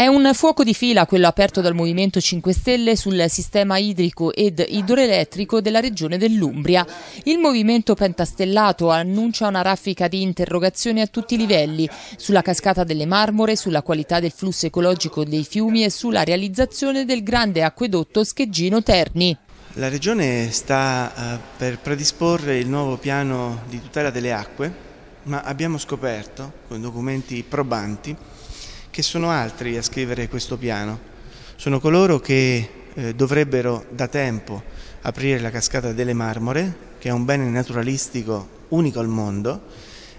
È un fuoco di fila quello aperto dal Movimento 5 Stelle sul sistema idrico ed idroelettrico della regione dell'Umbria. Il movimento pentastellato annuncia una raffica di interrogazioni a tutti i livelli, sulla cascata delle marmore, sulla qualità del flusso ecologico dei fiumi e sulla realizzazione del grande acquedotto Scheggino-Terni. La Regione sta eh, per predisporre il nuovo piano di tutela delle acque, ma abbiamo scoperto, con documenti probanti, che sono altri a scrivere questo piano. Sono coloro che eh, dovrebbero da tempo aprire la cascata delle Marmore, che è un bene naturalistico unico al mondo,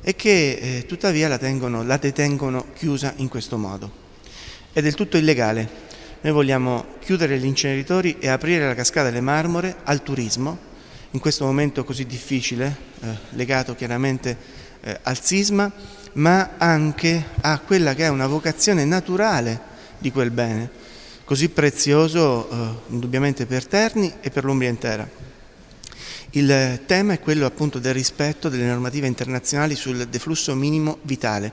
e che eh, tuttavia la, tengono, la detengono chiusa in questo modo. È del tutto illegale. Noi vogliamo chiudere gli inceneritori e aprire la cascata delle Marmore al turismo, in questo momento così difficile, eh, legato chiaramente eh, al sisma, ma anche a quella che è una vocazione naturale di quel bene, così prezioso eh, indubbiamente per Terni e per l'Umbria intera. Il tema è quello appunto del rispetto delle normative internazionali sul deflusso minimo vitale,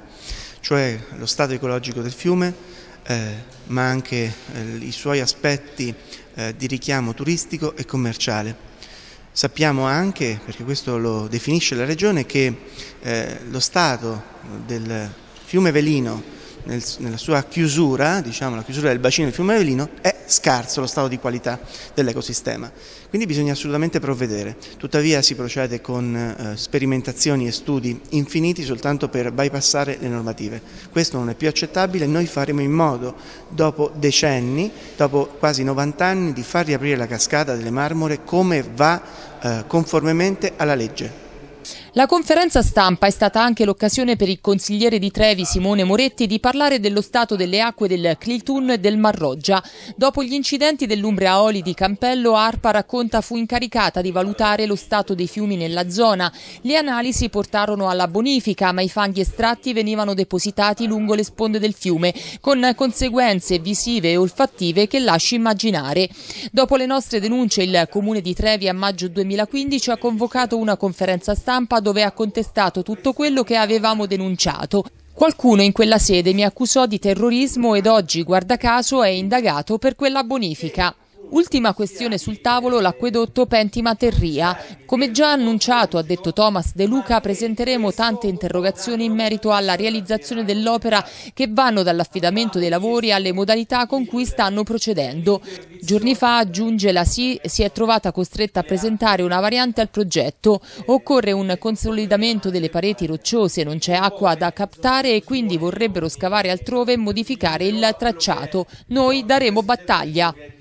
cioè lo stato ecologico del fiume, eh, ma anche eh, i suoi aspetti eh, di richiamo turistico e commerciale. Sappiamo anche, perché questo lo definisce la Regione, che eh, lo stato del fiume Velino, nel, nella sua chiusura, diciamo la chiusura del bacino del fiume Velino, è scarso lo stato di qualità dell'ecosistema. Quindi bisogna assolutamente provvedere. Tuttavia si procede con eh, sperimentazioni e studi infiniti soltanto per bypassare le normative. Questo non è più accettabile, noi faremo in modo, dopo decenni, dopo quasi 90 anni, di far riaprire la cascata delle marmore come va eh, conformemente alla legge. La conferenza stampa è stata anche l'occasione per il consigliere di Trevi Simone Moretti di parlare dello stato delle acque del Cliltun e del Marroggia. Dopo gli incidenti dell'Umbria Aoli di Campello, ARPA racconta fu incaricata di valutare lo stato dei fiumi nella zona. Le analisi portarono alla bonifica, ma i fanghi estratti venivano depositati lungo le sponde del fiume, con conseguenze visive e olfattive che lasci immaginare. Dopo le nostre denunce, il Comune di Trevi a maggio 2015 ha convocato una conferenza stampa Roma dove ha contestato tutto quello che avevamo denunciato. Qualcuno in quella sede mi accusò di terrorismo ed oggi, guarda caso, è indagato per quella bonifica. Ultima questione sul tavolo l'acquedotto Pentima Come già annunciato, ha detto Thomas De Luca, presenteremo tante interrogazioni in merito alla realizzazione dell'opera che vanno dall'affidamento dei lavori alle modalità con cui stanno procedendo. Giorni fa, aggiunge la SI, si è trovata costretta a presentare una variante al progetto. Occorre un consolidamento delle pareti rocciose, non c'è acqua da captare e quindi vorrebbero scavare altrove e modificare il tracciato. Noi daremo battaglia.